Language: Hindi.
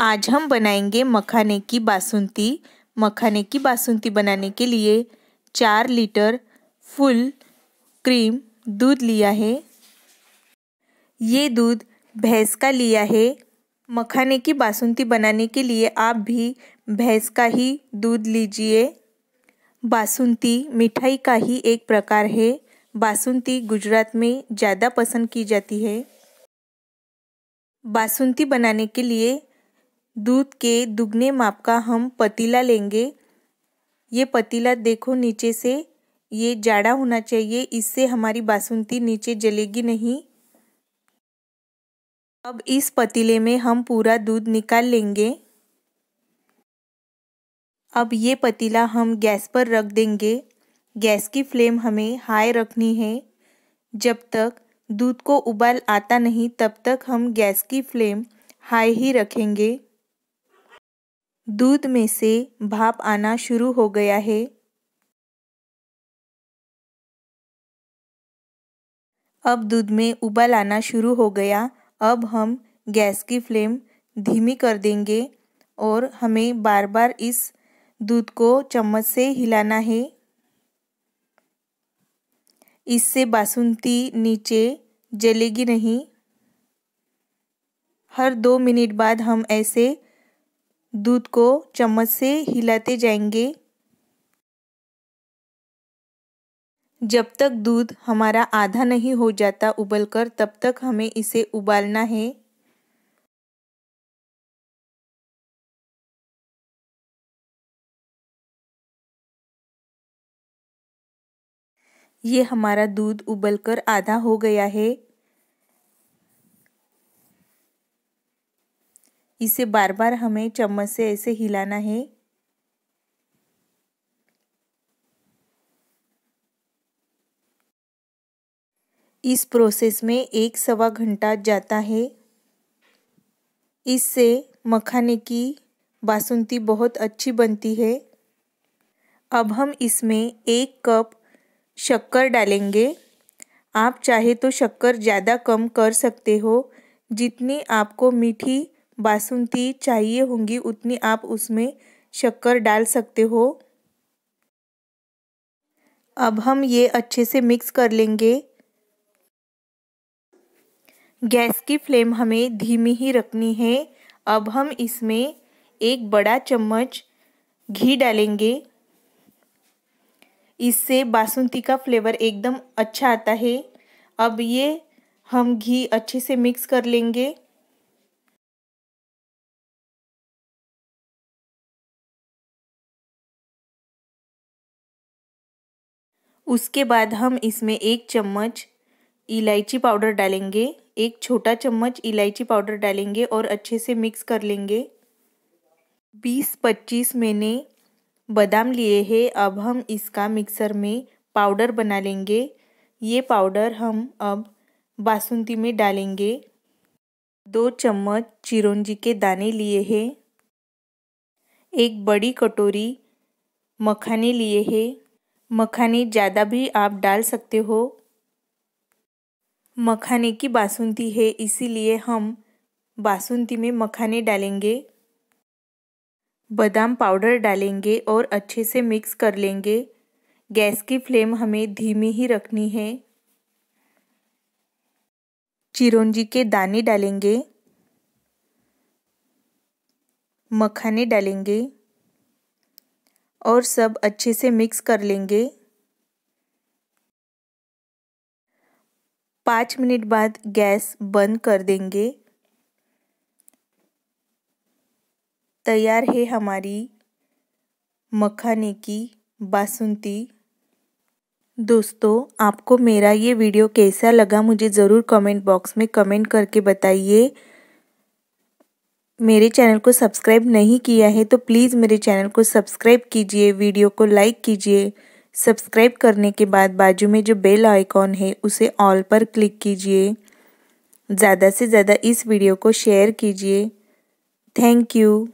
आज हम बनाएंगे मखाने की बासुंती मखाने की बासुंती बनाने के लिए चार लीटर फुल क्रीम दूध लिया है ये दूध भैंस का लिया है मखाने की बासुंती बनाने के लिए आप भी भैंस का ही दूध लीजिए बासुंती मिठाई का ही एक प्रकार है बासुंती गुजरात में ज़्यादा पसंद की जाती है बासुंती बनाने के लिए दूध के दुगने माप का हम पतीला लेंगे ये पतीला देखो नीचे से ये जाड़ा होना चाहिए इससे हमारी बासुंती नीचे जलेगी नहीं अब इस पतीले में हम पूरा दूध निकाल लेंगे अब ये पतीला हम गैस पर रख देंगे गैस की फ्लेम हमें हाई रखनी है जब तक दूध को उबाल आता नहीं तब तक हम गैस की फ्लेम हाई ही रखेंगे दूध में से भाप आना शुरू हो गया है अब दूध में उबाल आना शुरू हो गया अब हम गैस की फ्लेम धीमी कर देंगे और हमें बार बार इस दूध को चम्मच से हिलाना है इससे बासुंती नीचे जलेगी नहीं हर दो मिनट बाद हम ऐसे दूध को चम्मच से हिलाते जाएंगे जब तक दूध हमारा आधा नहीं हो जाता उबलकर तब तक हमें इसे उबालना है ये हमारा दूध उबलकर आधा हो गया है इसे बार बार हमें चम्मच से ऐसे हिलाना है इस प्रोसेस में एक सवा घंटा जाता है इससे मखाने की बासुंती बहुत अच्छी बनती है अब हम इसमें एक कप शक्कर डालेंगे आप चाहे तो शक्कर ज़्यादा कम कर सकते हो जितनी आपको मीठी बासुंती चाहिए होंगी उतनी आप उसमें शक्कर डाल सकते हो अब हम ये अच्छे से मिक्स कर लेंगे गैस की फ्लेम हमें धीमी ही रखनी है अब हम इसमें एक बड़ा चम्मच घी डालेंगे इससे बासुंती का फ्लेवर एकदम अच्छा आता है अब ये हम घी अच्छे से मिक्स कर लेंगे उसके बाद हम इसमें एक चम्मच इलायची पाउडर डालेंगे एक छोटा चम्मच इलायची पाउडर डालेंगे और अच्छे से मिक्स कर लेंगे बीस पच्चीस मैंने बादाम लिए हैं अब हम इसका मिक्सर में पाउडर बना लेंगे ये पाउडर हम अब बासुंती में डालेंगे दो चम्मच चिरौंजी के दाने लिए हैं एक बड़ी कटोरी मखाने लिए हैं मखाने ज़्यादा भी आप डाल सकते हो मखाने की बासुंती है इसीलिए हम बासुंती में मखाने डालेंगे बादाम पाउडर डालेंगे और अच्छे से मिक्स कर लेंगे गैस की फ्लेम हमें धीमी ही रखनी है चिरौंजी के दाने डालेंगे मखाने डालेंगे और सब अच्छे से मिक्स कर लेंगे पाँच मिनट बाद गैस बंद कर देंगे तैयार है हमारी मखाने की बासुंती दोस्तों आपको मेरा ये वीडियो कैसा लगा मुझे ज़रूर कमेंट बॉक्स में कमेंट करके बताइए मेरे चैनल को सब्सक्राइब नहीं किया है तो प्लीज़ मेरे चैनल को सब्सक्राइब कीजिए वीडियो को लाइक कीजिए सब्सक्राइब करने के बाद बाजू में जो बेल आइकॉन है उसे ऑल पर क्लिक कीजिए ज़्यादा से ज़्यादा इस वीडियो को शेयर कीजिए थैंक यू